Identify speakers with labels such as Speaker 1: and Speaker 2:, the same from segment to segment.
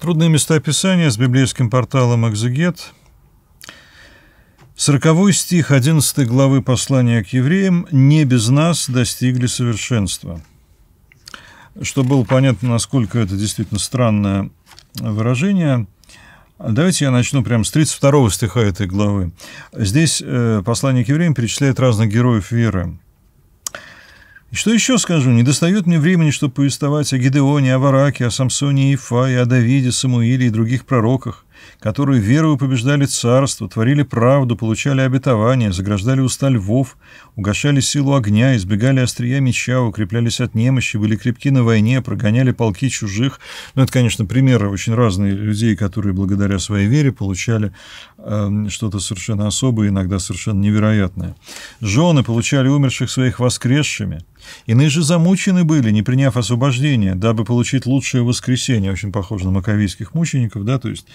Speaker 1: Трудные места описания с библейским порталом «Экзегет». 40 стих 11 главы послания к евреям «Не без нас достигли совершенства». Чтобы было понятно, насколько это действительно странное выражение, давайте я начну прямо с 32 стиха этой главы. Здесь э, послание к евреям перечисляет разных героев веры. И что еще скажу, не достает мне времени, чтобы повествовать о Гедеоне, о Вараке, о Самсоне и Ифае, о Давиде, Самуиле и других пророках, которые верою побеждали царство, творили правду, получали обетование, заграждали уста львов, угошали силу огня, избегали острия меча, укреплялись от немощи, были крепки на войне, прогоняли полки чужих. Ну, это, конечно, примеры очень разные людей, которые благодаря своей вере получали э, что-то совершенно особое, иногда совершенно невероятное. Жены получали умерших своих воскресшими – Иные же замучены были, не приняв освобождения, дабы получить лучшее воскресенье, очень похоже на маковийских мучеников, да, то есть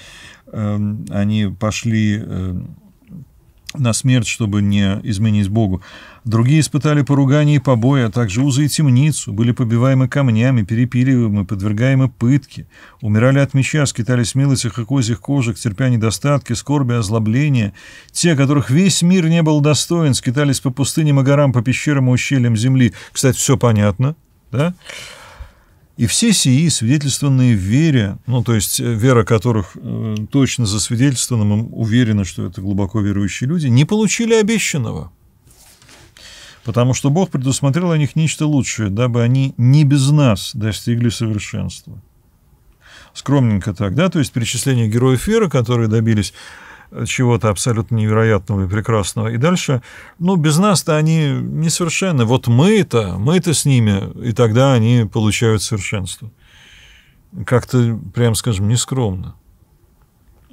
Speaker 1: э, они пошли... Э, на смерть, чтобы не изменить Богу. Другие испытали поругание и побои, а также узы и темницу, были побиваемы камнями, перепиливаемы, подвергаемы пытке, умирали от меча, скитались в милостях и козьих кожах, терпя недостатки, скорби, озлобления. Те, которых весь мир не был достоин, скитались по пустыням и горам, по пещерам и ущельям земли. Кстати, все понятно, да? И все сии, свидетельствованные в вере, ну, то есть э, вера которых э, точно засвидетельствована, мы уверены, что это глубоко верующие люди, не получили обещанного. Потому что Бог предусмотрел о них нечто лучшее, дабы они не без нас достигли совершенства. Скромненько так, да, то есть перечисление героев веры, которые добились чего-то абсолютно невероятного и прекрасного. И дальше, ну, без нас-то они несовершенны. Вот мы-то, мы-то с ними, и тогда они получают совершенство. Как-то, прям скажем, нескромно.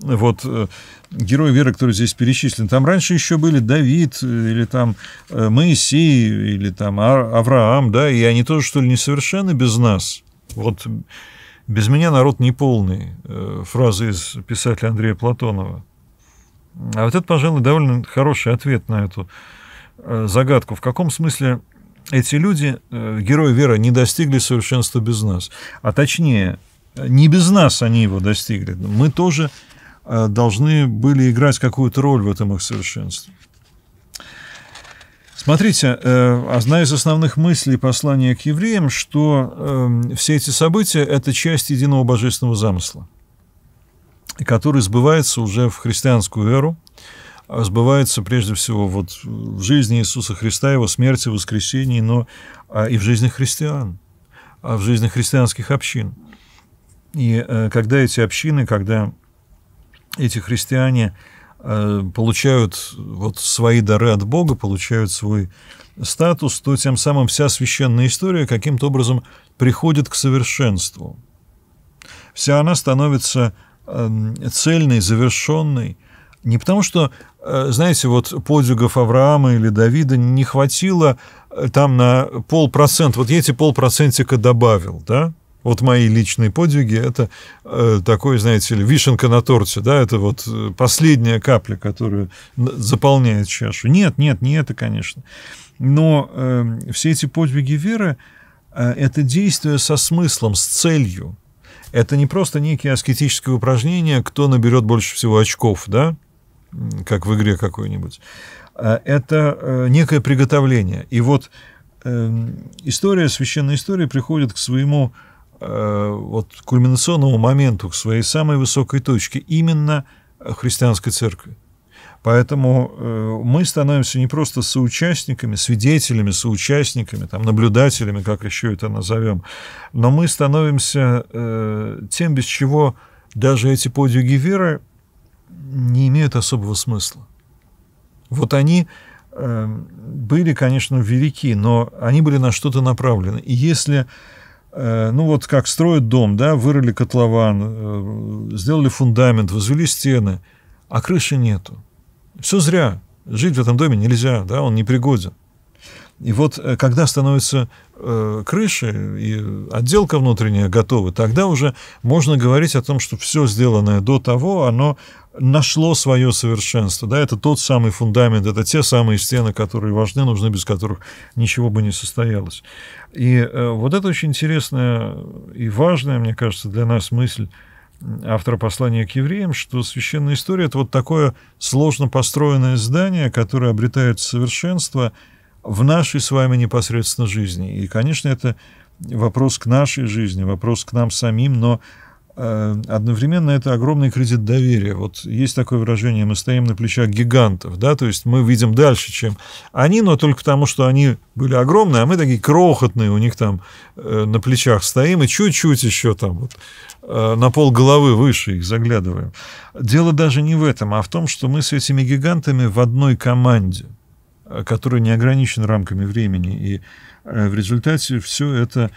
Speaker 1: Вот э, герой веры, который здесь перечислен, там раньше еще были Давид э, или там э, Моисей или там Авраам, да, и они тоже, что ли, несовершенны без нас. Вот без меня народ неполный. Фраза из писателя Андрея Платонова. А вот это, пожалуй, довольно хороший ответ на эту э, загадку. В каком смысле эти люди, э, герои веры, не достигли совершенства без нас? А точнее, не без нас они его достигли. Мы тоже э, должны были играть какую-то роль в этом их совершенстве. Смотрите, одна из основных мыслей послания к евреям, что эм, все эти события – это часть единого божественного замысла который сбывается уже в христианскую эру, а сбывается прежде всего вот в жизни Иисуса Христа, его смерти, воскресении, но а, и в жизни христиан, а в жизни христианских общин. И э, когда эти общины, когда эти христиане э, получают вот свои дары от Бога, получают свой статус, то тем самым вся священная история каким-то образом приходит к совершенству. Вся она становится Эм, цельный, завершенный. Не потому что, э, знаете, вот подвигов Авраама или Давида не хватило э, там на полпроцент, Вот я эти полпроцентика добавил, да? Вот мои личные подвиги – это э, такой, знаете ли, вишенка на торте, да, это вот э, последняя капля, которая заполняет чашу. Нет, нет, не это, конечно. Но э, все эти подвиги веры э, – это действие со смыслом, с целью. Это не просто некие аскетические упражнения, кто наберет больше всего очков, да, как в игре какой-нибудь. А это э, некое приготовление. И вот э, история, священная история приходит к своему э, вот кульминационному моменту, к своей самой высокой точке, именно христианской церкви. Поэтому э, мы становимся не просто соучастниками, свидетелями, соучастниками, там, наблюдателями, как еще это назовем, но мы становимся э, тем, без чего даже эти подвиги веры не имеют особого смысла. Вот они э, были, конечно, велики, но они были на что-то направлены. И если ну вот как строят дом, да, вырыли котлован, сделали фундамент, возвели стены, а крыши нету. Все зря. Жить в этом доме нельзя, да, он непригоден. И вот э, когда становятся э, крыши и отделка внутренняя готова, тогда уже можно говорить о том, что все сделанное до того, оно нашло свое совершенство. Да, это тот самый фундамент, это те самые стены, которые важны, нужны, без которых ничего бы не состоялось. И э, вот это очень интересная и важная, мне кажется, для нас мысль автора послания к евреям, что священная история — это вот такое сложно построенное здание, которое обретает совершенство в нашей с вами непосредственно жизни. И, конечно, это вопрос к нашей жизни, вопрос к нам самим, но Э, одновременно это огромный кредит доверия. Вот есть такое выражение, мы стоим на плечах гигантов, да, то есть мы видим дальше, чем они, но только потому, что они были огромные, а мы такие крохотные, у них там э, на плечах стоим и чуть-чуть еще там вот э, на пол головы выше их заглядываем. Дело даже не в этом, а в том, что мы с этими гигантами в одной команде, э, которая не ограничена рамками времени, и э, в результате все это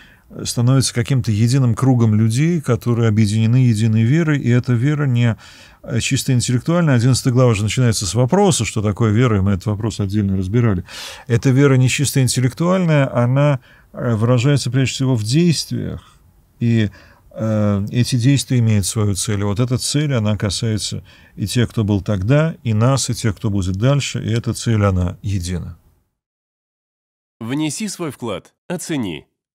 Speaker 1: становится каким-то единым кругом людей, которые объединены единой верой, и эта вера не а, чисто интеллектуальная. 11 глава уже начинается с вопроса, что такое вера, и мы этот вопрос отдельно разбирали. Эта вера не чисто интеллектуальная, она э, выражается прежде всего в действиях, и э, эти действия имеют свою цель. И вот эта цель, она касается и тех, кто был тогда, и нас, и тех, кто будет дальше, и эта цель, она едина. Внеси свой вклад, оцени